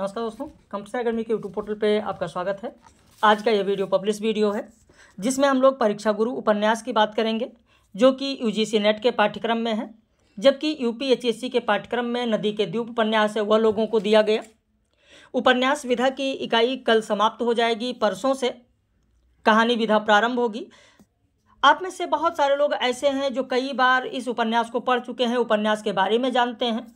नमस्कार दोस्तों कंपसा अकेडमी के यूट्यूब पोर्टल पे आपका स्वागत है आज का ये वीडियो पब्लिश वीडियो है जिसमें हम लोग परीक्षा गुरु उपन्यास की बात करेंगे जो कि यूजीसी नेट के पाठ्यक्रम में है जबकि यूपीएचएससी के पाठ्यक्रम में नदी के द्वीप उपन्यास है वह लोगों को दिया गया उपन्यास विधा की इकाई कल समाप्त हो जाएगी परसों से कहानी विधा प्रारंभ होगी आप में से बहुत सारे लोग ऐसे हैं जो कई बार इस उपन्यास को पढ़ चुके हैं उपन्यास के बारे में जानते हैं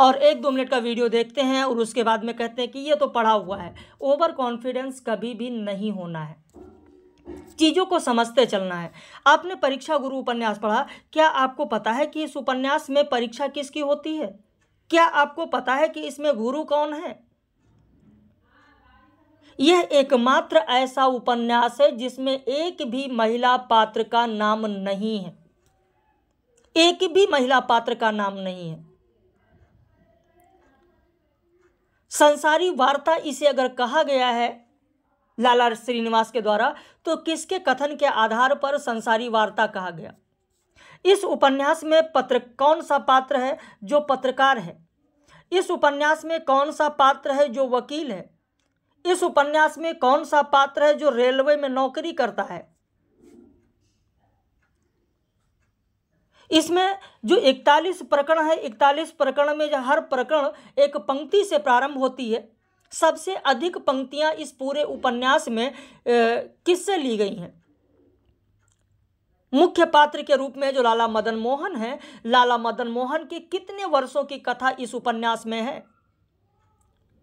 और एक दो मिनट का वीडियो देखते हैं और उसके बाद में कहते हैं कि ये तो पढ़ा हुआ है ओवर कॉन्फिडेंस कभी भी नहीं होना है चीज़ों को समझते चलना है आपने परीक्षा गुरु उपन्यास पढ़ा क्या आपको पता है कि इस उपन्यास में परीक्षा किसकी होती है क्या आपको पता है कि इसमें गुरु कौन है यह एकमात्र ऐसा उपन्यास है जिसमें एक भी महिला पात्र का नाम नहीं है एक भी महिला पात्र का नाम नहीं है संसारी वार्ता इसे अगर कहा गया है लाला श्रीनिवास के द्वारा तो किसके कथन के आधार पर संसारी वार्ता कहा गया इस उपन्यास में पत्र कौन सा पात्र है जो पत्रकार है इस उपन्यास में कौन सा पात्र है जो वकील है इस उपन्यास में कौन सा पात्र है जो रेलवे में नौकरी करता है इसमें जो इकतालीस प्रकरण है इकतालीस प्रकरण में जो हर प्रकरण एक पंक्ति से प्रारंभ होती है सबसे अधिक पंक्तियां इस पूरे उपन्यास में किससे ली गई हैं मुख्य पात्र के रूप में जो लाला मदन मोहन है लाला मदन मोहन के कितने वर्षों की कथा इस उपन्यास में है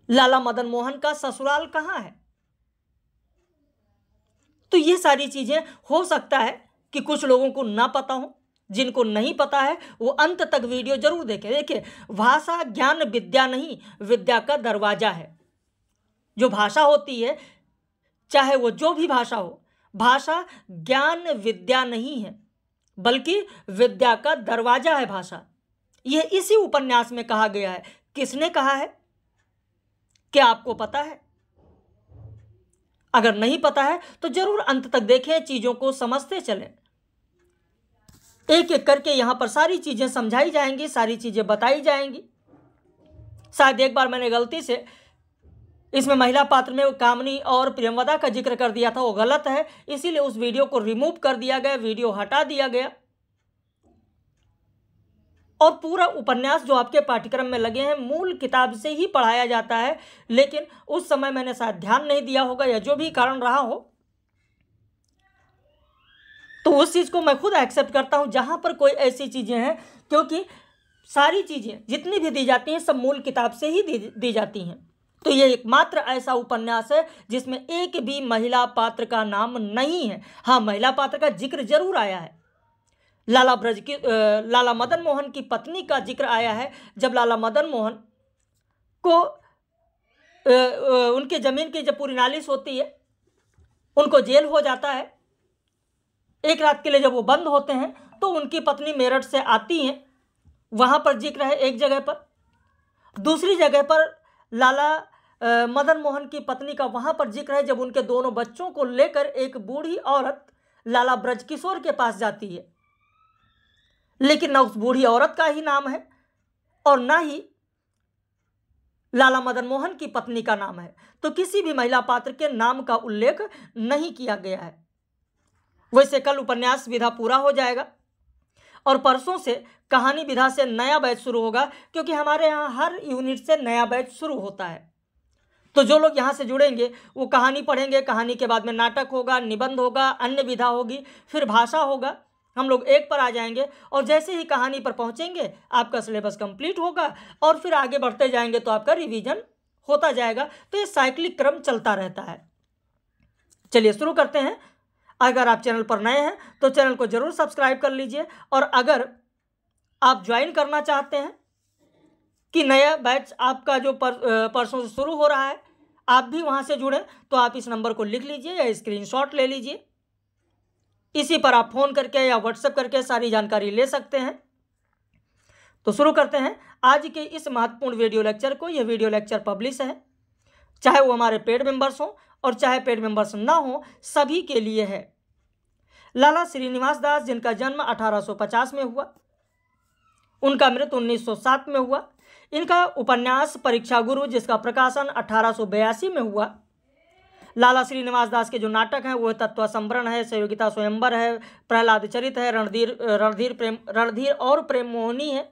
लाला मदन मोहन का ससुराल कहाँ है तो ये सारी चीज़ें हो सकता है कि कुछ लोगों को ना पता हो जिनको नहीं पता है वो अंत तक वीडियो जरूर देखें देखिए भाषा ज्ञान विद्या नहीं विद्या का दरवाज़ा है जो भाषा होती है चाहे वो जो भी भाषा हो भाषा ज्ञान विद्या नहीं है बल्कि विद्या का दरवाज़ा है भाषा यह इसी उपन्यास में कहा गया है किसने कहा है क्या आपको पता है अगर नहीं पता है तो ज़रूर अंत तक देखें चीज़ों को समझते चलें एक एक करके यहाँ पर सारी चीज़ें समझाई जाएंगी सारी चीज़ें बताई जाएंगी शायद एक बार मैंने गलती से इसमें महिला पात्र में कामनी और प्रियमवदा का जिक्र कर दिया था वो गलत है इसीलिए उस वीडियो को रिमूव कर दिया गया वीडियो हटा दिया गया और पूरा उपन्यास जो आपके पाठ्यक्रम में लगे हैं मूल किताब से ही पढ़ाया जाता है लेकिन उस समय मैंने शायद ध्यान नहीं दिया होगा या जो भी कारण रहा हो तो उस चीज़ को मैं खुद एक्सेप्ट करता हूँ जहाँ पर कोई ऐसी चीज़ें हैं क्योंकि सारी चीज़ें जितनी भी दी जाती हैं सब मूल किताब से ही दी दी जाती हैं तो ये एकमात्र ऐसा उपन्यास है जिसमें एक भी महिला पात्र का नाम नहीं है हाँ महिला पात्र का जिक्र जरूर आया है लाला ब्रज की लाला मदन मोहन की पत्नी का जिक्र आया है जब लाला मदन मोहन को उनके ज़मीन की जब पूरी नालिश होती है उनको जेल हो जाता है एक रात के लिए जब वो बंद होते हैं तो उनकी पत्नी मेरठ से आती हैं वहाँ पर जिक्र है एक जगह पर दूसरी जगह पर लाला आ, मदन मोहन की पत्नी का वहाँ पर जिक्र है जब उनके दोनों बच्चों को लेकर एक बूढ़ी औरत लाला ब्रजकिशोर के पास जाती है लेकिन ना उस बूढ़ी औरत का ही नाम है और ना ही लाला मदन मोहन की पत्नी का नाम है तो किसी भी महिला पात्र के नाम का उल्लेख नहीं किया गया है वैसे कल उपन्यास विधा पूरा हो जाएगा और परसों से कहानी विधा से नया बैच शुरू होगा क्योंकि हमारे यहाँ हर यूनिट से नया बैच शुरू होता है तो जो लोग यहाँ से जुड़ेंगे वो कहानी पढ़ेंगे कहानी के बाद में नाटक होगा निबंध होगा अन्य विधा होगी फिर भाषा होगा हम लोग एक पर आ जाएंगे और जैसे ही कहानी पर पहुँचेंगे आपका सिलेबस कंप्लीट होगा और फिर आगे बढ़ते जाएंगे तो आपका रिवीजन होता जाएगा तो ये साइक्लिक क्रम चलता रहता है चलिए शुरू करते हैं अगर आप चैनल पर नए हैं तो चैनल को ज़रूर सब्सक्राइब कर लीजिए और अगर आप ज्वाइन करना चाहते हैं कि नया बैच आपका जो पर, परसों से शुरू हो रहा है आप भी वहाँ से जुड़ें तो आप इस नंबर को लिख लीजिए या स्क्रीनशॉट ले लीजिए इसी पर आप फ़ोन करके या व्हाट्सएप करके सारी जानकारी ले सकते हैं तो शुरू करते हैं आज के इस महत्वपूर्ण वीडियो लेक्चर को यह वीडियो लेक्चर पब्लिश है चाहे वो हमारे पेड मेंबर्स हों और चाहे पेड मेंबर्स ना हो सभी के लिए है लाला श्रीनिवास दास जिनका जन्म 1850 में हुआ उनका मृत्यु 1907 में हुआ इनका उपन्यास परीक्षा गुरु जिसका प्रकाशन अठारह में हुआ लाला श्रीनिवास दास के जो नाटक हैं वो तत्व संवरण है सहयोगिता स्वयंबर है प्रहलाद चरित है रणधीर रणधीर प्रेम रणधीर और प्रेम मोहनी है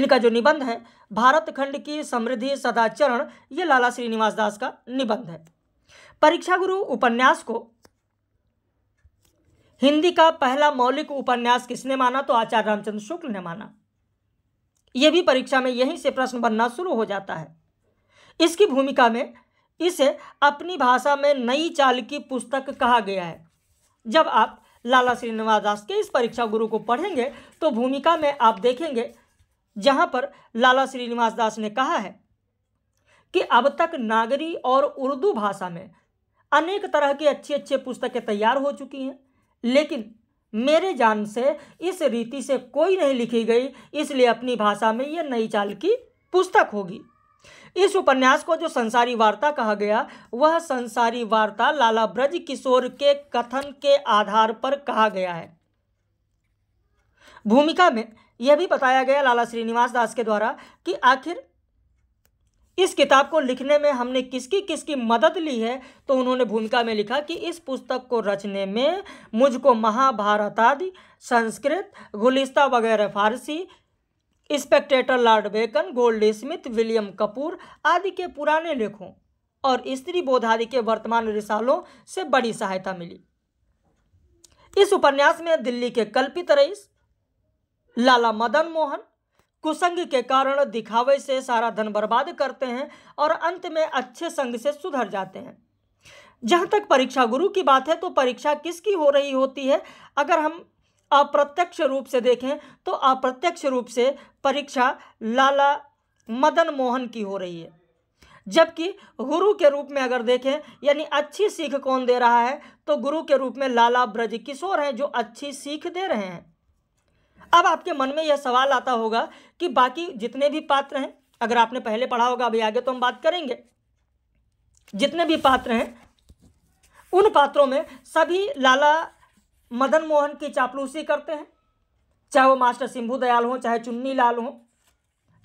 इनका जो निबंध है भारत खंड की समृद्धि सदाचरण ये लाला श्रीनिवास दास का निबंध है परीक्षा गुरु उपन्यास को हिंदी का पहला मौलिक उपन्यास किसने माना तो आचार्य रामचंद्र शुक्ल ने माना यह भी परीक्षा में यहीं से प्रश्न बनना शुरू हो जाता है इसकी भूमिका में इसे अपनी भाषा में नई चाल की पुस्तक कहा गया है जब आप लाला श्रीनिवास दास के इस परीक्षा गुरु को पढ़ेंगे तो भूमिका में आप देखेंगे जहां पर लाला श्रीनिवास दास ने कहा है कि अब तक नागरी और उर्दू भाषा में अनेक तरह की अच्छी अच्छी पुस्तकें तैयार हो चुकी हैं लेकिन मेरे जान से इस रीति से कोई नहीं लिखी गई इसलिए अपनी भाषा में ये नई चाल की पुस्तक होगी इस उपन्यास को जो संसारी वार्ता कहा गया वह संसारी वार्ता लाला ब्रज किशोर के कथन के आधार पर कहा गया है भूमिका में यह भी बताया गया लाला श्रीनिवास दास के द्वारा कि आखिर इस किताब को लिखने में हमने किसकी किसकी मदद ली है तो उन्होंने भूमिका में लिखा कि इस पुस्तक को रचने में मुझको महाभारत आदि संस्कृत गुलिस्ता वगैरह Farsi Spectator Lord Bacon Goldsmith William Cowper आदि के पुराने लेखों और स्त्री बोध आदि के वर्तमान रिसालों से बड़ी सहायता मिली इस उपन्यास में दिल्ली के कल्पित रईस लाला मदन मोहन कुसंग के कारण दिखावे से सारा धन बर्बाद करते हैं और अंत में अच्छे संग से सुधर जाते हैं जहाँ तक परीक्षा गुरु की बात है तो परीक्षा किसकी हो रही होती है अगर हम अप्रत्यक्ष रूप से देखें तो अप्रत्यक्ष रूप से परीक्षा लाला मदन मोहन की हो रही है जबकि गुरु के रूप में अगर देखें यानी अच्छी सीख कौन दे रहा है तो गुरु के रूप में लाला ब्रज किशोर हैं जो अच्छी सीख दे रहे हैं अब आपके मन में यह सवाल आता होगा कि बाकी जितने भी पात्र हैं अगर आपने पहले पढ़ा होगा अभी आगे तो हम बात करेंगे जितने भी पात्र हैं उन पात्रों में सभी लाला मदन मोहन की चापलूसी करते हैं चाहे वो मास्टर सिंभू दयाल हों चाहे चुन्नी लाल हों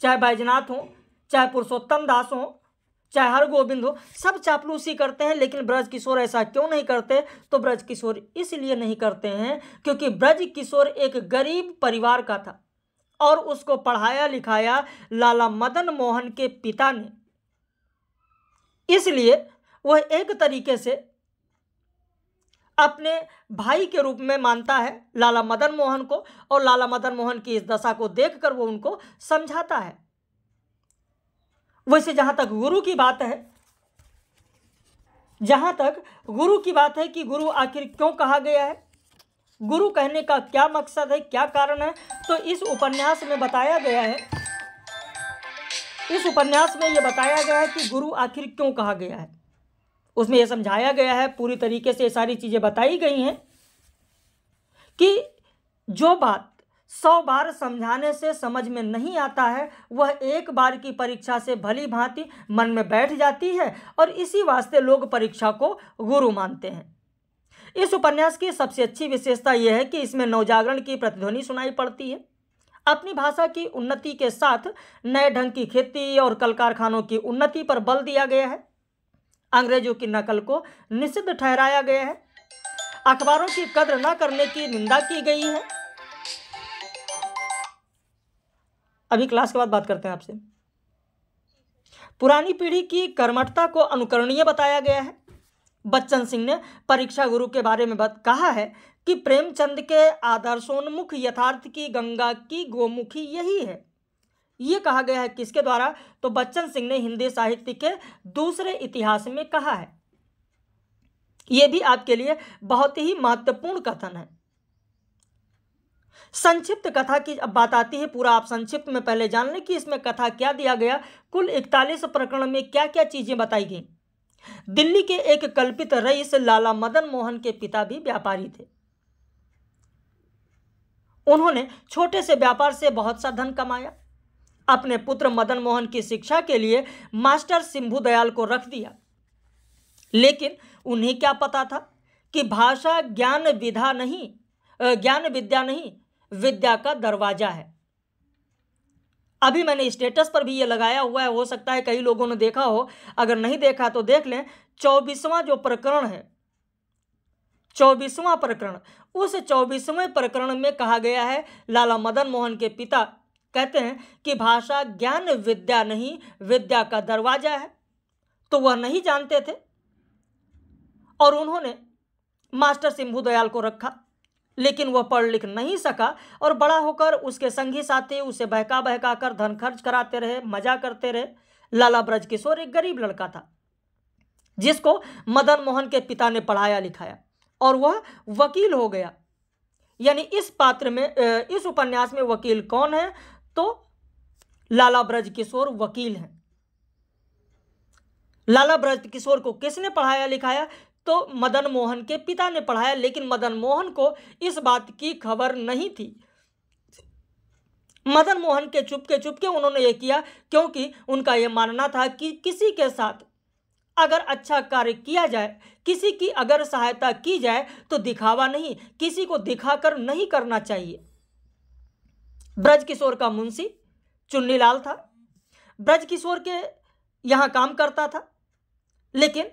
चाहे बैजनाथ हों चाहे पुरुषोत्तम दास हों चाहे हर गोविंद हो सब चापलूसी करते हैं लेकिन ब्रज किशोर ऐसा क्यों नहीं करते तो ब्रज किशोर इसलिए नहीं करते हैं क्योंकि ब्रज किशोर एक गरीब परिवार का था और उसको पढ़ाया लिखाया लाला मदन मोहन के पिता ने इसलिए वह एक तरीके से अपने भाई के रूप में मानता है लाला मदन मोहन को और लाला मदन मोहन की इस दशा को देखकर वो उनको समझाता है वैसे जहाँ तक गुरु की बात है जहाँ तक गुरु की बात है कि गुरु आखिर क्यों कहा गया है गुरु कहने का क्या मकसद है क्या कारण है तो इस उपन्यास में बताया गया है इस उपन्यास में ये बताया गया है कि गुरु आखिर क्यों कहा गया है उसमें यह समझाया गया है पूरी तरीके से ये सारी चीज़ें बताई गई हैं कि जो बात सौ बार समझाने से समझ में नहीं आता है वह एक बार की परीक्षा से भली भांति मन में बैठ जाती है और इसी वास्ते लोग परीक्षा को गुरु मानते हैं इस उपन्यास की सबसे अच्छी विशेषता यह है कि इसमें नवजागरण की प्रतिध्वनि सुनाई पड़ती है अपनी भाषा की उन्नति के साथ नए ढंग की खेती और कल कारखानों की उन्नति पर बल दिया गया है अंग्रेजों की नकल को निषिद्ध ठहराया गया है अखबारों की कदर न करने की निंदा की गई है अभी क्लास के बाद बात करते हैं आपसे पुरानी पीढ़ी की कर्मठता को अनुकरणीय बताया गया है बच्चन सिंह ने परीक्षा गुरु के बारे में बात कहा है कि प्रेमचंद के आदर्शोन्मुख यथार्थ की गंगा की गोमुखी यही है ये कहा गया है किसके द्वारा तो बच्चन सिंह ने हिंदी साहित्य के दूसरे इतिहास में कहा है यह भी आपके लिए बहुत ही महत्वपूर्ण कथन है संक्षिप्त कथा की अब बात आती है पूरा आप संक्षिप्त में पहले जान लें कि इसमें कथा क्या दिया गया कुल इकतालीस प्रकरण में क्या क्या चीज़ें बताई गई दिल्ली के एक कल्पित रईस लाला मदन मोहन के पिता भी व्यापारी थे उन्होंने छोटे से व्यापार से बहुत सा धन कमाया अपने पुत्र मदन मोहन की शिक्षा के लिए मास्टर सिंभु दयाल को रख दिया लेकिन उन्हें क्या पता था कि भाषा ज्ञान विधा नहीं ज्ञान विद्या नहीं विद्या का दरवाजा है अभी मैंने स्टेटस पर भी ये लगाया हुआ है हो सकता है कई लोगों ने देखा हो अगर नहीं देखा तो देख लें चौबीसवां जो प्रकरण है चौबीसवां प्रकरण उस चौबीसवें प्रकरण में कहा गया है लाला मदन मोहन के पिता कहते हैं कि भाषा ज्ञान विद्या नहीं विद्या का दरवाजा है तो वह नहीं जानते थे और उन्होंने मास्टर सिंभू दयाल को रखा लेकिन वह पढ़ लिख नहीं सका और बड़ा होकर उसके संगी साथी उसे बहका बहका कर धन खर्च कराते रहे मजा करते रहे लाला ब्रजकिशोर एक गरीब लड़का था जिसको मदन मोहन के पिता ने पढ़ाया लिखाया और वह वकील हो गया यानी इस पात्र में इस उपन्यास में वकील कौन है तो लाला ब्रज किशोर वकील हैं लाला ब्रज किशोर को किसने पढ़ाया लिखाया तो मदन मोहन के पिता ने पढ़ाया लेकिन मदन मोहन को इस बात की खबर नहीं थी मदन मोहन के चुपके चुपके उन्होंने ये किया क्योंकि उनका यह मानना था कि किसी के साथ अगर अच्छा कार्य किया जाए किसी की अगर सहायता की जाए तो दिखावा नहीं किसी को दिखाकर नहीं करना चाहिए ब्रजकिशोर का मुंशी चुन्नीलाल था ब्रज किशोर के यहाँ काम करता था लेकिन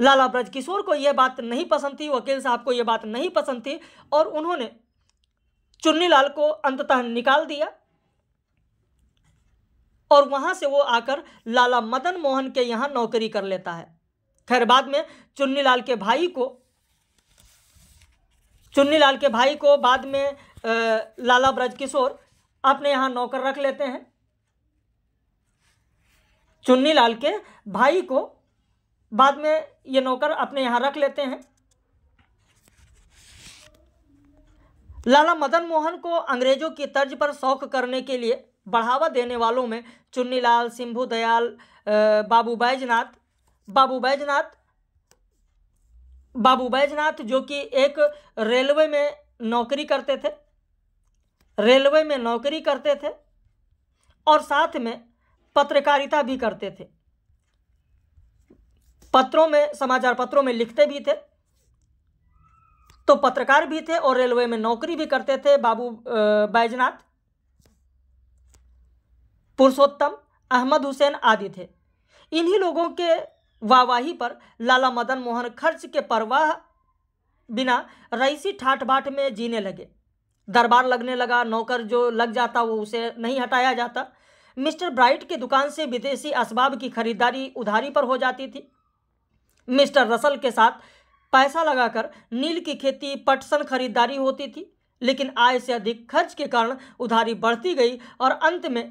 लाला ब्रजकिशोर को यह बात नहीं पसंद थी वकील साहब को यह बात नहीं पसंद थी और उन्होंने चुन्नीलाल को अंततः निकाल दिया और वहां से वो आकर लाला मदन मोहन के यहाँ नौकरी कर लेता है खैर बाद में चुन्नीलाल के भाई को चुन्नीलाल के भाई को बाद में लाला ब्रजकिशोर अपने यहाँ नौकर रख लेते हैं चुन्नीलाल के भाई को बाद में ये नौकर अपने यहाँ रख लेते हैं लाला मदन मोहन को अंग्रेजों की तर्ज पर शौक करने के लिए बढ़ावा देने वालों में चुन्नीलाल सिंभू दयाल बाबू बैजनाथ बाबू बैजनाथ बाबू बैजनाथ जो कि एक रेलवे में नौकरी करते थे रेलवे में नौकरी करते थे और साथ में पत्रकारिता भी करते थे पत्रों में समाचार पत्रों में लिखते भी थे तो पत्रकार भी थे और रेलवे में नौकरी भी करते थे बाबू बैजनाथ पुरुषोत्तम अहमद हुसैन आदि थे इन्हीं लोगों के वाहवाही पर लाला मदन मोहन खर्च के परवाह बिना रईसी ठाट बाट में जीने लगे दरबार लगने लगा नौकर जो लग जाता वो उसे नहीं हटाया जाता मिस्टर ब्राइट की दुकान से विदेशी असबाब की खरीदारी उधारी पर हो जाती थी मिस्टर रसल के साथ पैसा लगाकर नील की खेती पटसन खरीदारी होती थी लेकिन आय से अधिक खर्च के कारण उधारी बढ़ती गई और अंत में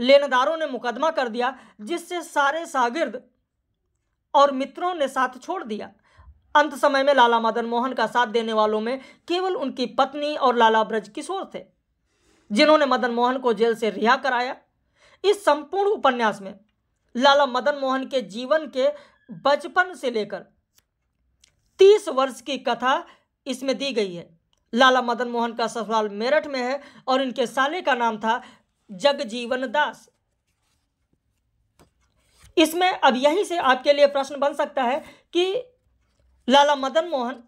लेनदारों ने मुकदमा कर दिया जिससे सारे शागिर्द और मित्रों ने साथ छोड़ दिया अंत समय में लाला मदन मोहन का साथ देने वालों में केवल उनकी पत्नी और लाला ब्रज किशोर थे जिन्होंने मदन मोहन को जेल से रिहा कराया इस संपूर्ण उपन्यास में लाला मदन मोहन के जीवन के बचपन से लेकर तीस वर्ष की कथा इसमें दी गई है लाला मदन मोहन का ससुराल मेरठ में है और इनके साले का नाम था जगजीवन दास इसमें अब यहीं से आपके लिए प्रश्न बन सकता है कि लाला मदन मोहन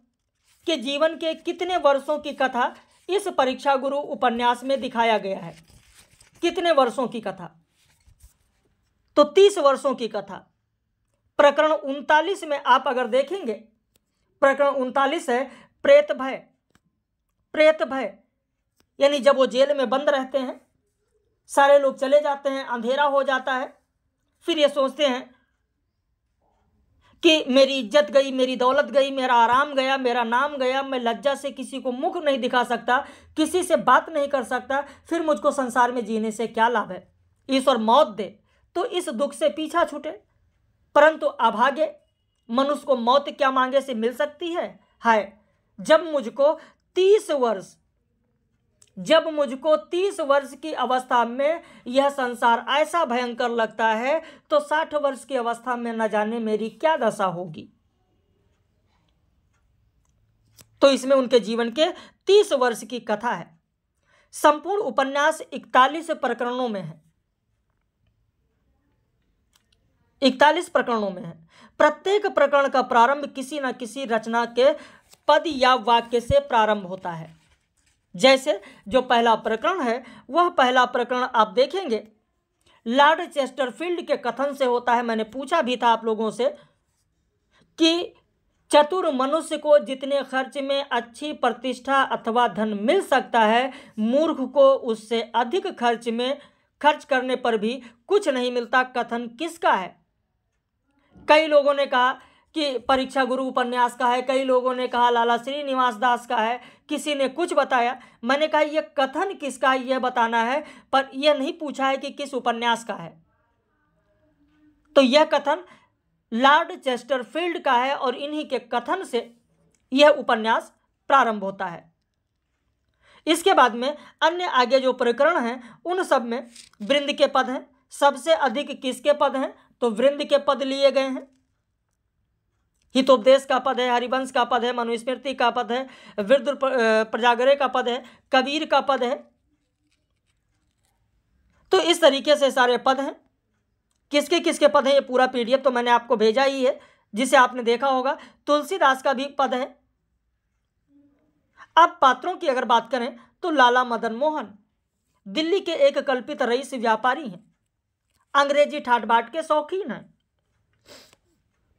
के जीवन के कितने वर्षों की कथा इस परीक्षा गुरु उपन्यास में दिखाया गया है कितने वर्षों की कथा तो तीस वर्षों की कथा प्रकरण उनतालीस में आप अगर देखेंगे प्रकरण उनतालीस है प्रेत भय प्रेत भय यानी जब वो जेल में बंद रहते हैं सारे लोग चले जाते हैं अंधेरा हो जाता है फिर ये सोचते हैं कि मेरी इज्जत गई मेरी दौलत गई मेरा आराम गया मेरा नाम गया मैं लज्जा से किसी को मुख नहीं दिखा सकता किसी से बात नहीं कर सकता फिर मुझको संसार में जीने से क्या लाभ है ईश्वर मौत दे तो इस दुख से पीछा छूटे परंतु अभागे मनुष्य को मौत क्या मांगे से मिल सकती है हाय जब मुझको तीस वर्ष जब मुझको तीस वर्ष की अवस्था में यह संसार ऐसा भयंकर लगता है तो साठ वर्ष की अवस्था में न जाने मेरी क्या दशा होगी तो इसमें उनके जीवन के तीस वर्ष की कथा है संपूर्ण उपन्यास इकतालीस प्रकरणों में है इकतालीस प्रकरणों में है प्रत्येक प्रकरण का प्रारंभ किसी न किसी रचना के पद या वाक्य से प्रारंभ होता है जैसे जो पहला प्रकरण है वह पहला प्रकरण आप देखेंगे लॉर्ड चेस्टरफील्ड के कथन से होता है मैंने पूछा भी था आप लोगों से कि चतुर मनुष्य को जितने खर्च में अच्छी प्रतिष्ठा अथवा धन मिल सकता है मूर्ख को उससे अधिक खर्च में खर्च करने पर भी कुछ नहीं मिलता कथन किसका है कई लोगों ने कहा कि परीक्षा गुरु उपन्यास का है कई लोगों ने कहा लाला श्रीनिवास दास का है किसी ने कुछ बताया मैंने कहा यह कथन किसका है यह बताना है पर यह नहीं पूछा है कि किस उपन्यास का है तो यह कथन लॉर्ड चेस्टरफील्ड का है और इन्हीं के कथन से यह उपन्यास प्रारंभ होता है इसके बाद में अन्य आगे जो प्रकरण हैं उन सब में वृंद के पद हैं सबसे अधिक किसके पद हैं तो वृंद के पद लिए गए हैं हितोपदेश का पद है हरिवंश का पद है मनुस्मृति का पद है वृद्ध प्रजागरे का पद है कबीर का पद है तो इस तरीके से सारे पद हैं किसके किसके पद हैं ये पूरा पीडीएफ तो मैंने आपको भेजा ही है जिसे आपने देखा होगा तुलसीदास का भी पद है अब पात्रों की अगर बात करें तो लाला मदन मोहन दिल्ली के एक कल्पित रईस व्यापारी हैं अंग्रेजी ठाट बाट के शौकीन हैं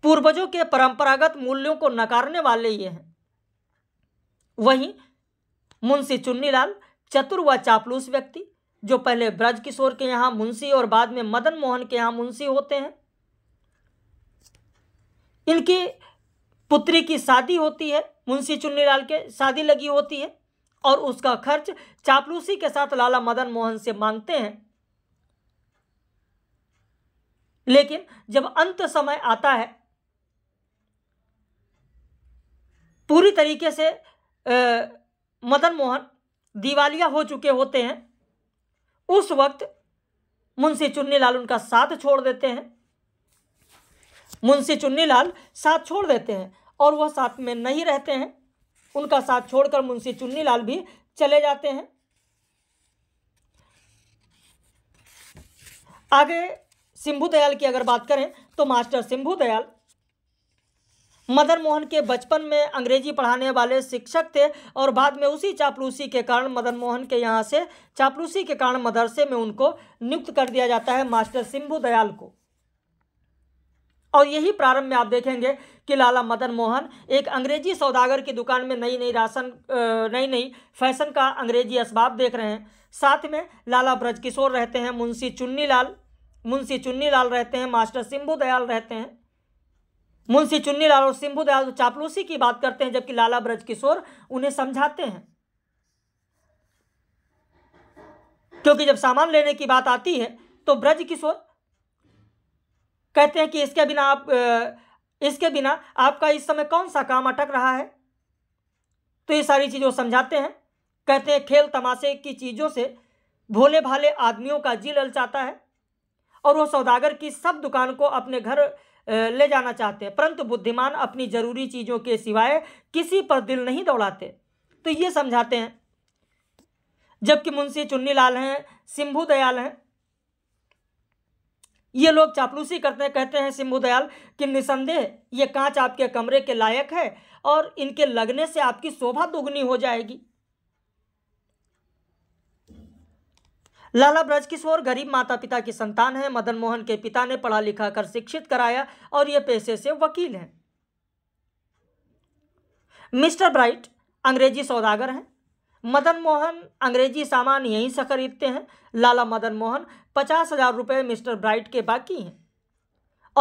पूर्वजों के परंपरागत मूल्यों को नकारने वाले ये हैं वहीं मुंशी चुन्नीलाल चतुर व चापलूस व्यक्ति जो पहले ब्रज किशोर के यहां मुंशी और बाद में मदन मोहन के यहां मुंशी होते हैं इनकी पुत्री की शादी होती है मुंशी चुन्नीलाल के शादी लगी होती है और उसका खर्च चापलूसी के साथ लाला मदन मोहन से मांगते हैं लेकिन जब अंत समय आता है पूरी तरीके से मदन मोहन दिवालिया हो चुके होते हैं उस वक्त मुंशी चुन्नी लाल उनका साथ छोड़ देते हैं मुंशी चुन्नी लाल साथ छोड़ देते हैं और वह साथ में नहीं रहते हैं उनका साथ छोड़कर मुंशी चुन्नी लाल भी चले जाते हैं आगे सिंभू दयाल की अगर बात करें तो मास्टर सिंभु दयाल मदन मोहन के बचपन में अंग्रेजी पढ़ाने वाले शिक्षक थे और बाद में उसी चापलूसी के कारण मदन मोहन के यहाँ से चापलूसी के कारण मदरसे में उनको नियुक्त कर दिया जाता है मास्टर सिंभु दयाल को और यही प्रारंभ में आप देखेंगे कि लाला मदन मोहन एक अंग्रेजी सौदागर की दुकान में नई नई राशन नई नई फैशन का अंग्रेजी इसबाब देख रहे हैं साथ में लाला ब्रजकिशोर रहते हैं मुंशी लाल मुंशी चुन्नी लाल रहते हैं मास्टर सिंभू दयाल रहते हैं मुंशी चुन्नी लाल और सिंभू दयाल तो चापलूसी की बात करते हैं जबकि लाला ब्रज किशोर उन्हें समझाते हैं क्योंकि जब सामान लेने की बात आती है तो ब्रज किशोर कहते हैं कि इसके बिना आप इसके बिना आपका इस समय कौन सा काम अटक रहा है तो ये सारी चीज़ों समझाते हैं कहते हैं खेल तमाशे की चीज़ों से भोले भाले आदमियों का जी ललचाता है और वो सौदागर की सब दुकान को अपने घर ले जाना चाहते हैं परंतु बुद्धिमान अपनी जरूरी चीज़ों के सिवाय किसी पर दिल नहीं दौड़ाते तो ये समझाते हैं जबकि मुंशी चुन्नी लाल हैं सिंभू दयाल हैं ये लोग चापलूसी करते हैं कहते हैं सिंभू दयाल कि निसंदेह ये कांच आपके कमरे के लायक है और इनके लगने से आपकी शोभा दोगुनी हो जाएगी लाला ब्रज किशोर गरीब माता पिता की संतान है मदन मोहन के पिता ने पढ़ा लिखा कर शिक्षित कराया और ये पेशे से वकील हैं मिस्टर ब्राइट अंग्रेजी सौदागर हैं मदन मोहन अंग्रेजी सामान यहीं से खरीदते हैं लाला मदन मोहन पचास हजार रुपये मिस्टर ब्राइट के बाकी हैं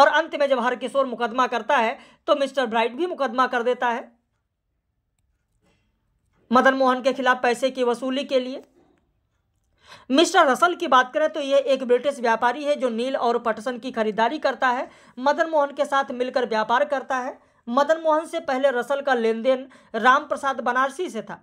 और अंत में जब हरकिशोर मुकदमा करता है तो मिस्टर ब्राइट भी मुकदमा कर देता है मदन मोहन के खिलाफ पैसे की वसूली के लिए मिस्टर रसल की बात करें तो ये एक ब्रिटिश व्यापारी है जो नील और पटसन की खरीदारी करता है मदन मोहन के साथ मिलकर व्यापार करता है मदन मोहन से पहले रसल का लेन देन राम प्रसाद बनारसी से था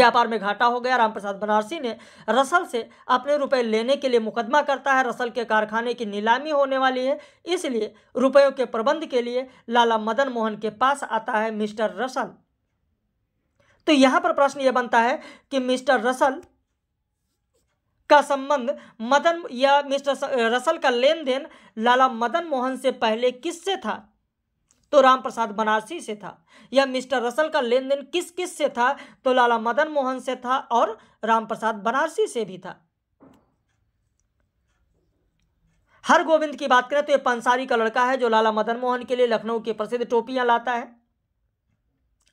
व्यापार में घाटा हो गया राम प्रसाद बनारसी ने रसल से अपने रुपए लेने के लिए मुकदमा करता है रसल के कारखाने की नीलामी होने वाली है इसलिए रुपयों के प्रबंध के लिए लाला मदन मोहन के पास आता है मिस्टर रसल तो यहाँ पर प्रश्न ये बनता है कि मिस्टर रसल का संबंध मदन या मिस्टर रसल का लेन देन लाला मदन मोहन से पहले किससे था तो राम प्रसाद बनारसी से था या मिस्टर रसल का लेन देन किस किस से था तो लाला मदन मोहन से था और राम प्रसाद बनारसी से भी था हर गोविंद की बात करें तो यह पंसारी का लड़का है जो लाला मदन मोहन के लिए लखनऊ के प्रसिद्ध टोपियां लाता है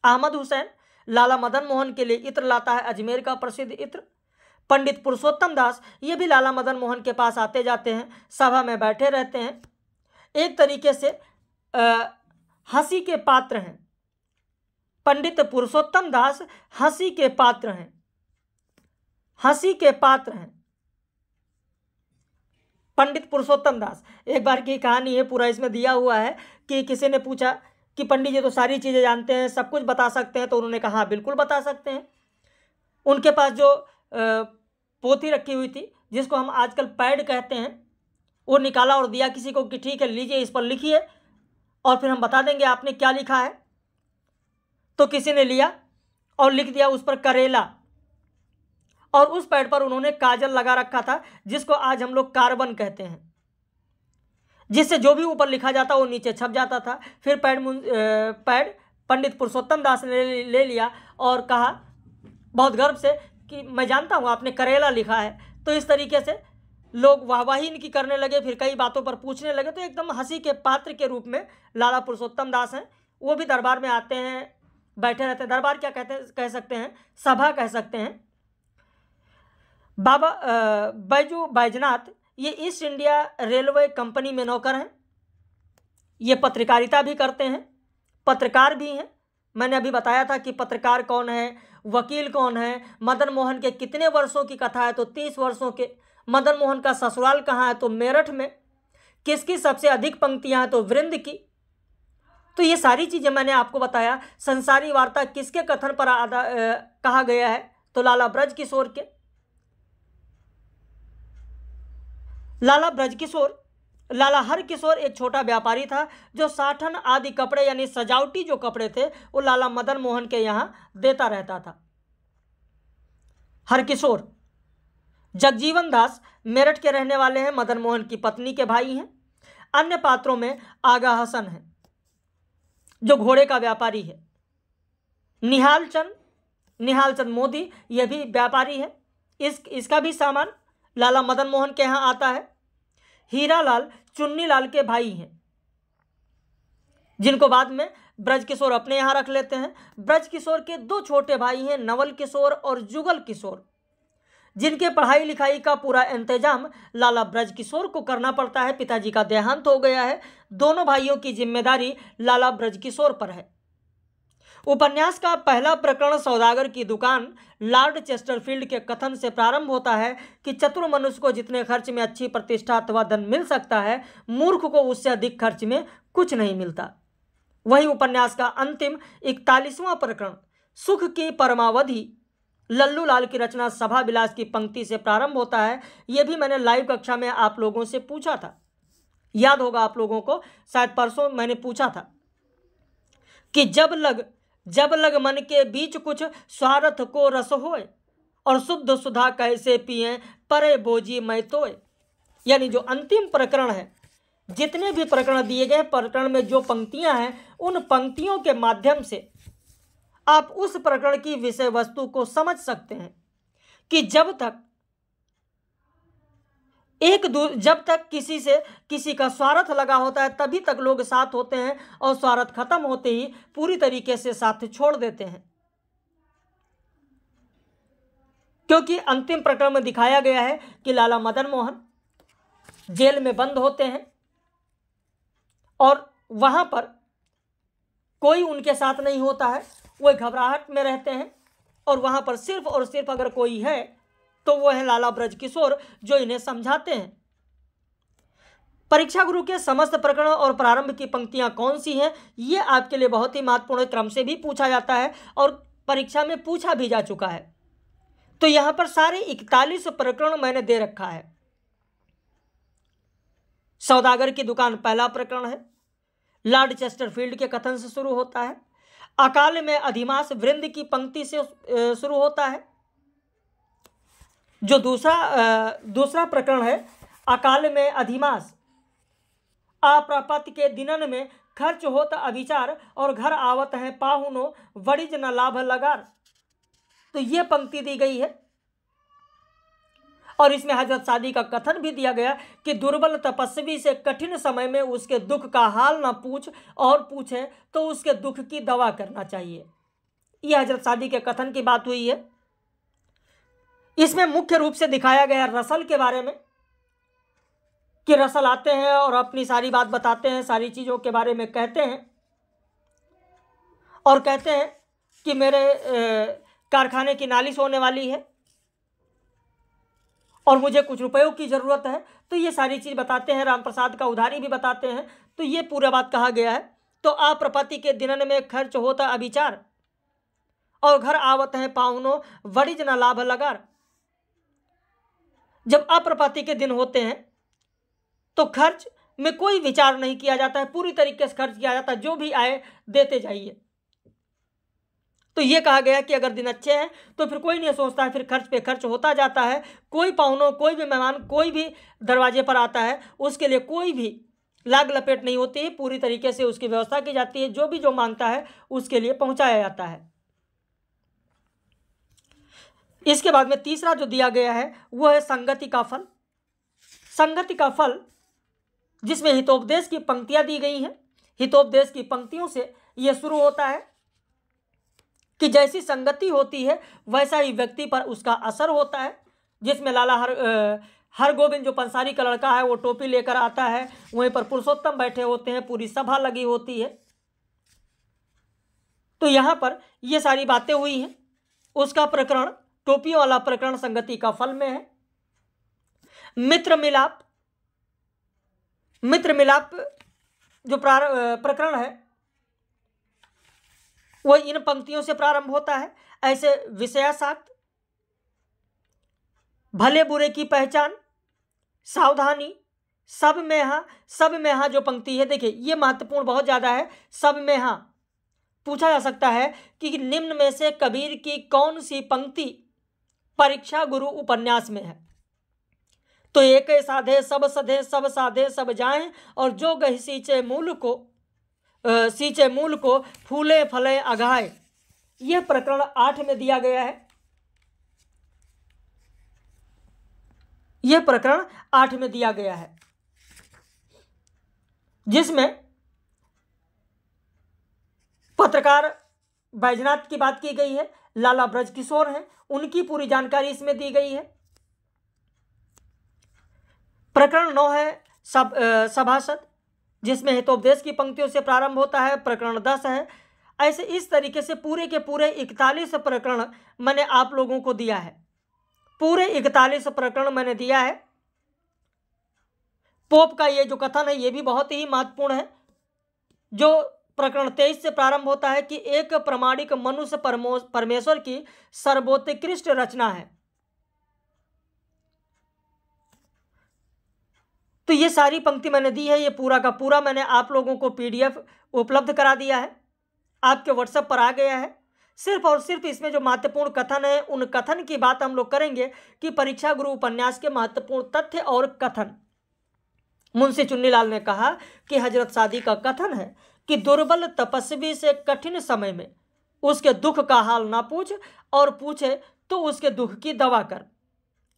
अहमद हुसैन लाला मदन मोहन के लिए इत्र लाता है अजमेर का प्रसिद्ध इत्र पंडित पुरुषोत्तम दास ये भी लाला मदन मोहन के पास आते जाते हैं सभा में बैठे रहते हैं एक तरीके से हंसी के पात्र हैं पंडित पुरुषोत्तम दास हंसी के पात्र हैं हंसी के पात्र हैं पंडित पुरुषोत्तम दास एक बार की कहानी है पूरा इसमें दिया हुआ है कि किसी ने पूछा कि पंडित जी तो सारी चीज़ें जानते हैं सब कुछ बता सकते हैं तो उन्होंने कहा हाँ, बिल्कुल बता सकते हैं उनके पास जो पोथी रखी हुई थी जिसको हम आजकल पैड कहते हैं वो निकाला और दिया किसी को कि ठीक है लीजिए इस पर लिखिए और फिर हम बता देंगे आपने क्या लिखा है तो किसी ने लिया और लिख दिया उस पर करेला और उस पैड पर उन्होंने काजल लगा रखा था जिसको आज हम लोग कार्बन कहते हैं जिससे जो भी ऊपर लिखा जाता वो नीचे छप जाता था फिर पैड पैड पंडित पुरुषोत्तम दास ने ले लिया और कहा बहुत गर्व से कि मैं जानता हूँ आपने करेला लिखा है तो इस तरीके से लोग वाहवाही इनकी करने लगे फिर कई बातों पर पूछने लगे तो एकदम हंसी के पात्र के रूप में लाला पुरुषोत्तम दास हैं वो भी दरबार में आते हैं बैठे रहते हैं दरबार क्या कहते कह सकते हैं सभा कह सकते हैं बाबा बैजू बैजनाथ ये ईस्ट इंडिया रेलवे कंपनी में नौकर हैं ये पत्रकारिता भी करते हैं पत्रकार भी हैं मैंने अभी बताया था कि पत्रकार कौन है वकील कौन है मदन मोहन के कितने वर्षों की कथा है तो तीस वर्षों के मदन मोहन का ससुराल कहाँ है तो मेरठ में किसकी सबसे अधिक पंक्तियाँ हैं तो वृंद की तो ये सारी चीज़ें मैंने आपको बताया संसारी वार्ता किसके कथन पर आधा कहा गया है तो लाला ब्रज किशोर के लाला ब्रज किशोर लाला हर किशोर एक छोटा व्यापारी था जो साठन आदि कपड़े यानी सजावटी जो कपड़े थे वो लाला मदन मोहन के यहाँ देता रहता था हर किशोर जगजीवन दास मेरठ के रहने वाले हैं मदन मोहन की पत्नी के भाई हैं अन्य पात्रों में आगा हसन है जो घोड़े का व्यापारी है निहाल चंद निहाल चंद मोदी यह भी व्यापारी है इस इसका भी सामान लाला मदन मोहन के यहाँ आता है हीरालाल चुन्नीलाल के भाई हैं जिनको बाद में ब्रज किशोर अपने यहाँ रख लेते हैं ब्रज किशोर के दो छोटे भाई हैं नवल किशोर और जुगल किशोर जिनके पढ़ाई लिखाई का पूरा इंतजाम लाला ब्रज किशोर को करना पड़ता है पिताजी का देहांत हो गया है दोनों भाइयों की जिम्मेदारी लाला ब्रज किशोर पर है उपन्यास का पहला प्रकरण सौदागर की दुकान लॉर्ड चेस्टरफील्ड के कथन से प्रारंभ होता है कि चतुर मनुष्य को जितने खर्च में अच्छी प्रतिष्ठा अथवा धन मिल सकता है मूर्ख को उससे अधिक खर्च में कुछ नहीं मिलता वही उपन्यास का अंतिम इकतालीसवां प्रकरण सुख की परमावधि लल्लू लाल की रचना सभा विलास की पंक्ति से प्रारंभ होता है यह भी मैंने लाइव कक्षा में आप लोगों से पूछा था याद होगा आप लोगों को शायद परसों मैंने पूछा था कि जब लग जब लग मन के बीच कुछ स्वार्थ को रस होए और शुद्ध सुधा कैसे पिए परे बोझी मैं तोय यानी जो अंतिम प्रकरण है जितने भी प्रकरण दिए गए प्रकरण में जो पंक्तियां हैं उन पंक्तियों के माध्यम से आप उस प्रकरण की विषय वस्तु को समझ सकते हैं कि जब तक एक दू जब तक किसी से किसी का स्वार्थ लगा होता है तभी तक लोग साथ होते हैं और स्वार्थ खत्म होते ही पूरी तरीके से साथ छोड़ देते हैं क्योंकि अंतिम प्रकरण में दिखाया गया है कि लाला मदन मोहन जेल में बंद होते हैं और वहाँ पर कोई उनके साथ नहीं होता है वह घबराहट में रहते हैं और वहाँ पर सिर्फ और सिर्फ अगर कोई है तो वो है लाला ब्रज किशोर जो इन्हें समझाते हैं परीक्षा गुरु के समस्त प्रकरण और प्रारंभ की पंक्तियां कौन सी हैं ये आपके लिए बहुत ही महत्वपूर्ण क्रम से भी पूछा जाता है और परीक्षा में पूछा भी जा चुका है तो यहां पर सारे इकतालीस प्रकरण मैंने दे रखा है सौदागर की दुकान पहला प्रकरण है लॉर्ड चेस्टरफील्ड के कथन से शुरू होता है अकाल में अधिमास वृंद की पंक्ति से शुरू होता है जो दूसरा दूसरा प्रकरण है अकाल में अधिमास अप्रपत के दिनन में खर्च होता अविचार और घर आवत हैं पाहुनो वरिज न लाभ लगार तो ये पंक्ति दी गई है और इसमें हजरत शादी का कथन भी दिया गया कि दुर्बल तपस्वी से कठिन समय में उसके दुख का हाल ना पूछ और पूछे तो उसके दुख की दवा करना चाहिए यह हजरत शादी के कथन की बात हुई है इसमें मुख्य रूप से दिखाया गया रसल के बारे में कि रसल आते हैं और अपनी सारी बात बताते हैं सारी चीज़ों के बारे में कहते हैं और कहते हैं कि मेरे कारखाने की नालिश होने वाली है और मुझे कुछ रुपयों की ज़रूरत है तो ये सारी चीज़ बताते हैं राम प्रसाद का उधारी भी बताते हैं तो ये पूरा बात कहा गया है तो अप्रपति के दिनन में खर्च होता अभिचार और घर आवत हैं पाहुनो वरिज न लाभ लगा जब अप्रपाती के दिन होते हैं तो खर्च में कोई विचार नहीं किया जाता है पूरी तरीके से खर्च किया जाता है जो भी आए देते जाइए तो ये कहा गया कि अगर दिन अच्छे हैं तो फिर कोई नहीं सोचता है फिर खर्च पे खर्च होता जाता है कोई पाहुनों कोई भी मेहमान कोई भी दरवाजे पर आता है उसके लिए कोई भी लाग लपेट नहीं होती है पूरी तरीके से उसकी व्यवस्था की जाती है जो भी जो मांगता है उसके लिए पहुँचाया जाता है इसके बाद में तीसरा जो दिया गया है वह है संगति का फल संगति का फल जिसमें हितोपदेश की पंक्तियां दी गई हैं हितोपदेश की पंक्तियों से यह शुरू होता है कि जैसी संगति होती है वैसा ही व्यक्ति पर उसका असर होता है जिसमें लाला हर हर गोविंद जो पंसारी का लड़का है वो टोपी लेकर आता है वहीं पर पुरुषोत्तम बैठे होते हैं पूरी सभा लगी होती है तो यहाँ पर ये सारी बातें हुई हैं उसका प्रकरण टोपी वाला प्रकरण संगति का फल में है मित्र मिलाप मित्र मिलाप जो प्रकरण है वह इन पंक्तियों से प्रारंभ होता है ऐसे विषयासात भले बुरे की पहचान सावधानी सब में हा सब में हा जो पंक्ति है देखिए ये महत्वपूर्ण बहुत ज़्यादा है सब में हा पूछा जा सकता है कि निम्न में से कबीर की कौन सी पंक्ति परीक्षा गुरु उपन्यास में है तो एक साधे सब सधे सब साधे सब जाएं और जो गह सींचे मूल को आ, सींचे मूल को फूले फले अघाए यह प्रकरण आठ में दिया गया है यह प्रकरण आठ में दिया गया है जिसमें पत्रकार बैजनाथ की बात की गई है लाला ब्रज किशोर हैं उनकी पूरी जानकारी इसमें दी गई है प्रकरण नौ है सब सभासद जिसमें हितोपदेश की पंक्तियों से प्रारंभ होता है प्रकरण दस है ऐसे इस तरीके से पूरे के पूरे इकतालीस प्रकरण मैंने आप लोगों को दिया है पूरे इकतालीस प्रकरण मैंने दिया है पोप का ये जो कथन है ये भी बहुत ही महत्वपूर्ण है जो प्रकरण तेईस से प्रारंभ होता है कि एक प्रमाणिक मनुष्य परमेश्वर की सर्वोत्कृष्ट रचना है तो ये सारी पंक्ति मैंने दी है ये पूरा का पूरा मैंने आप लोगों को पीडीएफ उपलब्ध करा दिया है आपके व्हाट्सएप पर आ गया है सिर्फ और सिर्फ इसमें जो महत्वपूर्ण कथन है उन कथन की बात हम लोग करेंगे कि परीक्षा गुरु उपन्यास के महत्वपूर्ण तथ्य और कथन मुंशी चुन्नीलाल ने कहा कि हजरत सादी का कथन है कि दुर्बल तपस्वी से कठिन समय में उसके दुख का हाल ना पूछ और पूछे तो उसके दुख की दवा कर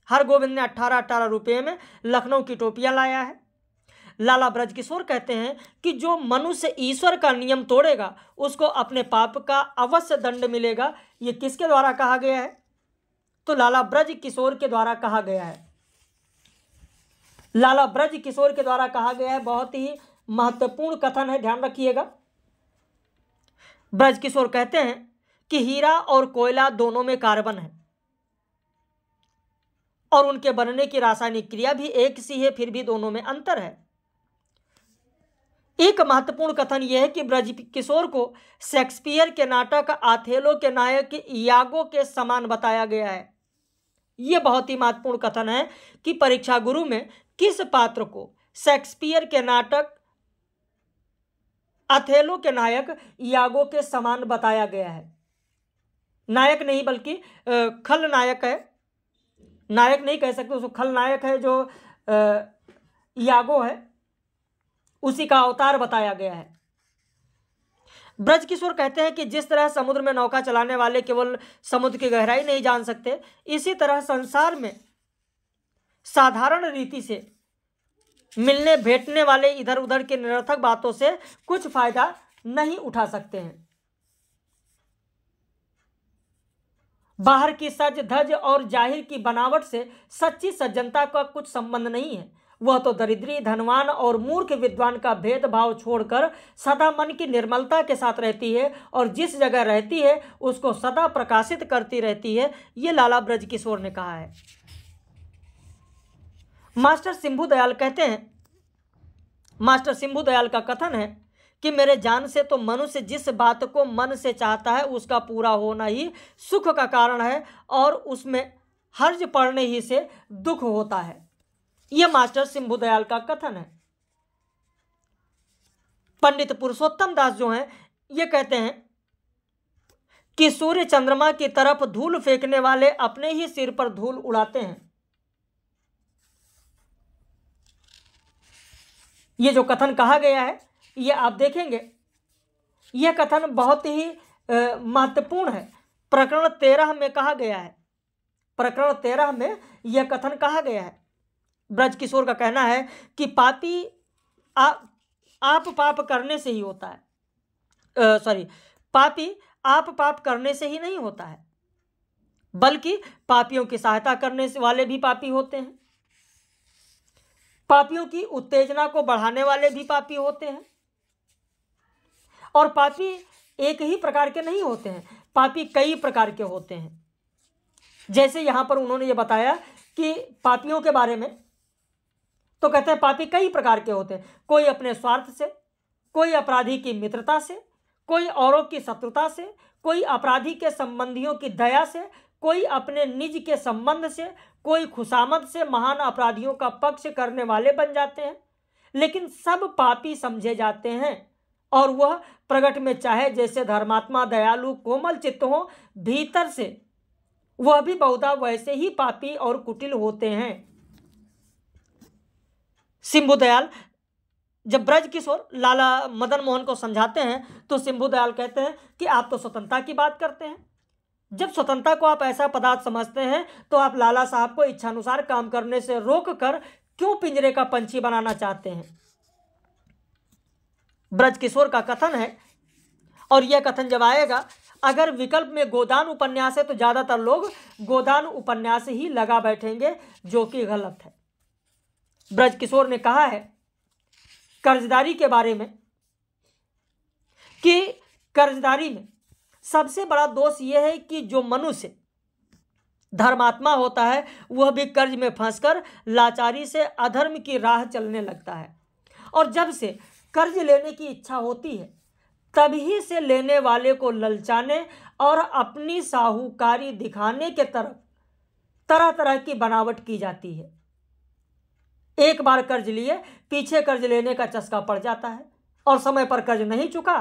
हर गोविंद ने अट्ठारह अट्ठारह रुपये में लखनऊ की टोपियाँ लाया है लाला ब्रजकिशोर कहते हैं कि जो मनुष्य ईश्वर का नियम तोड़ेगा उसको अपने पाप का अवश्य दंड मिलेगा ये किसके द्वारा कहा गया है तो लाला ब्रज किशोर के द्वारा कहा गया है लाला ब्रज किशोर के द्वारा कहा गया है बहुत ही महत्वपूर्ण कथन है ध्यान रखिएगा ब्रजकिशोर कहते हैं कि हीरा और कोयला दोनों में कार्बन है और उनके बनने की रासायनिक क्रिया भी एक सी है फिर भी दोनों में अंतर है एक महत्वपूर्ण कथन यह है कि ब्रज किशोर को शेक्सपियर के नाटक आथेलो के नायक यागो के समान बताया गया है यह बहुत ही महत्वपूर्ण कथन है कि परीक्षा गुरु में किस पात्र को शेक्सपियर के नाटक अथेलो के नायक यागो के समान बताया गया है नायक नहीं बल्कि खल नायक है नायक नहीं कह सकते उसको खल नायक है जो यागो है उसी का अवतार बताया गया है ब्रजकिशोर कहते हैं कि जिस तरह समुद्र में नौका चलाने वाले केवल समुद्र की गहराई नहीं जान सकते इसी तरह संसार में साधारण रीति से मिलने भेटने वाले इधर उधर के निरर्थक बातों से कुछ फायदा नहीं उठा सकते हैं बाहर की सज धज और जाहिर की बनावट से सच्ची सज्जनता का कुछ संबंध नहीं है वह तो दरिद्री धनवान और मूर्ख विद्वान का भेदभाव छोड़कर सदा मन की निर्मलता के साथ रहती है और जिस जगह रहती है उसको सदा प्रकाशित करती रहती है ये लाला ब्रज किशोर ने कहा है मास्टर सिंभु दयाल कहते हैं मास्टर सिंभु दयाल का कथन है कि मेरे जान से तो मनुष्य जिस बात को मन से चाहता है उसका पूरा होना ही सुख का कारण है और उसमें हर्ज पड़ने ही से दुख होता है यह मास्टर सिंभु दयाल का कथन है पंडित पुरुषोत्तम दास जो हैं ये कहते हैं कि सूर्य चंद्रमा की तरफ धूल फेंकने वाले अपने ही सिर पर धूल उड़ाते हैं ये जो कथन कहा गया है ये आप देखेंगे यह कथन बहुत ही महत्वपूर्ण है प्रकरण तेरह में कहा गया है प्रकरण तेरह में यह कथन कहा गया है ब्रज किशोर का कहना है कि पापी आप पाप करने से ही होता है सॉरी पापी आप पाप करने से ही नहीं होता है बल्कि पापियों की सहायता करने से वाले भी पापी होते हैं पापियों की उत्तेजना को बढ़ाने वाले भी पापी होते हैं और पापी एक ही प्रकार के नहीं होते हैं पापी कई प्रकार के होते हैं जैसे यहां पर उन्होंने ये बताया कि पापियों के बारे में तो कहते हैं पापी कई प्रकार के होते हैं कोई अपने स्वार्थ से कोई अपराधी की मित्रता से कोई औरों की शत्रुता से कोई अपराधी के संबंधियों की दया से कोई अपने निज के संबंध से कोई खुशामद से महान अपराधियों का पक्ष करने वाले बन जाते हैं लेकिन सब पापी समझे जाते हैं और वह प्रगट में चाहे जैसे धर्मात्मा दयालु कोमल चित्त हो भीतर से वह भी बहुधा वैसे ही पापी और कुटिल होते हैं दयाल जब ब्रज किशोर लाला मदन मोहन को समझाते हैं तो दयाल कहते हैं कि आप तो स्वतंत्रता की बात करते हैं जब स्वतंत्रता को आप ऐसा पदार्थ समझते हैं तो आप लाला साहब को इच्छानुसार काम करने से रोक कर क्यों पिंजरे का पंछी बनाना चाहते हैं ब्रज किशोर का कथन है और यह कथन जब आएगा अगर विकल्प में गोदान उपन्यास है तो ज़्यादातर लोग गोदान उपन्यास ही लगा बैठेंगे जो कि गलत है ब्रजकिशोर ने कहा है कर्जदारी के बारे में कि कर्जदारी में सबसे बड़ा दोष यह है कि जो मनुष्य धर्मात्मा होता है वह भी कर्ज में फंसकर लाचारी से अधर्म की राह चलने लगता है और जब से कर्ज लेने की इच्छा होती है तभी से लेने वाले को ललचाने और अपनी साहूकारी दिखाने के तरफ तरह तरह की बनावट की जाती है एक बार कर्ज लिए पीछे कर्ज लेने का चस्का पड़ जाता है और समय पर कर्ज नहीं चुका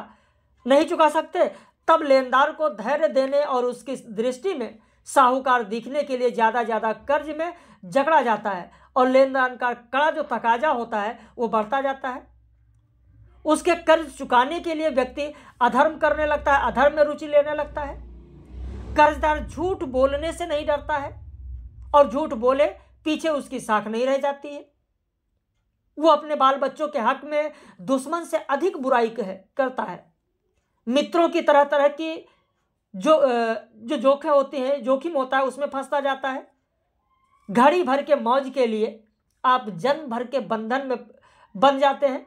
नहीं चुका सकते तब लेनदार को धैर्य देने और उसकी दृष्टि में साहूकार दिखने के लिए ज़्यादा ज़्यादा कर्ज में जकड़ा जाता है और लेनदार का कड़ा जो तकाजा होता है वो बढ़ता जाता है उसके कर्ज चुकाने के लिए व्यक्ति अधर्म करने लगता है अधर्म में रुचि लेने लगता है कर्जदार झूठ बोलने से नहीं डरता है और झूठ बोले पीछे उसकी साख नहीं रह जाती है वो अपने बाल बच्चों के हक में दुश्मन से अधिक बुराई करता है मित्रों की तरह तरह की जो जो जोखे होती है जोखिम होता है उसमें फंसता जाता है घड़ी भर के मौज के लिए आप जन्म भर के बंधन में बन जाते हैं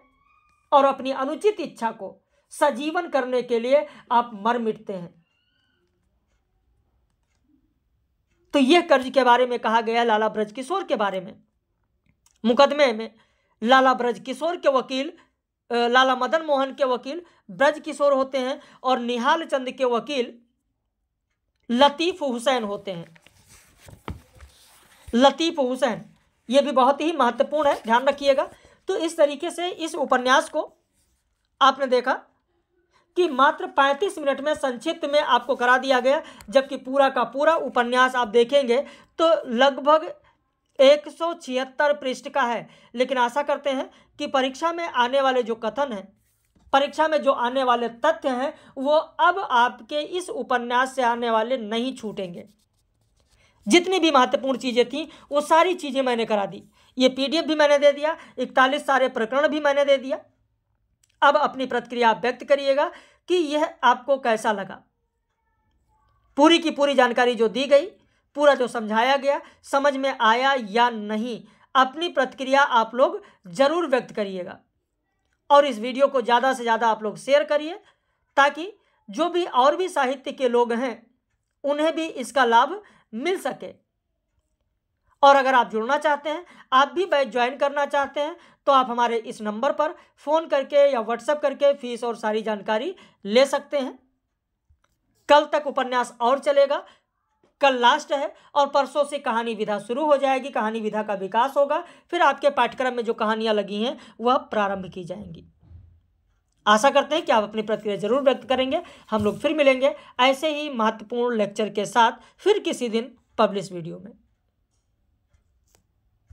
और अपनी अनुचित इच्छा को सजीवन करने के लिए आप मर मिटते हैं तो यह कर्ज के बारे में कहा गया लाला ब्रज किशोर के बारे में मुकदमे में लाला ब्रज किशोर के वकील लाला मदन मोहन के वकील ब्रज किशोर होते हैं और निहाल चंद के वकील लतीफ़ हुसैन होते हैं लतीफ़ हुसैन ये भी बहुत ही महत्वपूर्ण है ध्यान रखिएगा तो इस तरीके से इस उपन्यास को आपने देखा कि मात्र 35 मिनट में संक्षिप्त में आपको करा दिया गया जबकि पूरा का पूरा उपन्यास आप देखेंगे तो लगभग एक पृष्ठ का है लेकिन आशा करते हैं कि परीक्षा में आने वाले जो कथन हैं परीक्षा में जो आने वाले तथ्य हैं वो अब आपके इस उपन्यास से आने वाले नहीं छूटेंगे जितनी भी महत्वपूर्ण चीज़ें थीं वो सारी चीज़ें मैंने करा दी ये पीडीएफ भी मैंने दे दिया इकतालीस सारे प्रकरण भी मैंने दे दिया अब अपनी प्रतिक्रिया आप व्यक्त करिएगा कि यह आपको कैसा लगा पूरी की पूरी जानकारी जो दी गई पूरा जो समझाया गया समझ में आया या नहीं अपनी प्रतिक्रिया आप लोग जरूर व्यक्त करिएगा और इस वीडियो को ज़्यादा से ज़्यादा आप लोग शेयर करिए ताकि जो भी और भी साहित्य के लोग हैं उन्हें भी इसका लाभ मिल सके और अगर आप जुड़ना चाहते हैं आप भी बैच ज्वाइन करना चाहते हैं तो आप हमारे इस नंबर पर फ़ोन करके या व्हाट्सएप करके फीस और सारी जानकारी ले सकते हैं कल तक उपन्यास और चलेगा कल लास्ट है और परसों से कहानी विधा शुरू हो जाएगी कहानी विधा का विकास होगा फिर आपके पाठ्यक्रम में जो कहानियाँ लगी हैं वह प्रारंभ की जाएंगी आशा करते हैं कि आप अपनी प्रतिक्रिया जरूर व्यक्त करेंगे हम लोग फिर मिलेंगे ऐसे ही महत्वपूर्ण लेक्चर के साथ फिर किसी दिन पब्लिश वीडियो में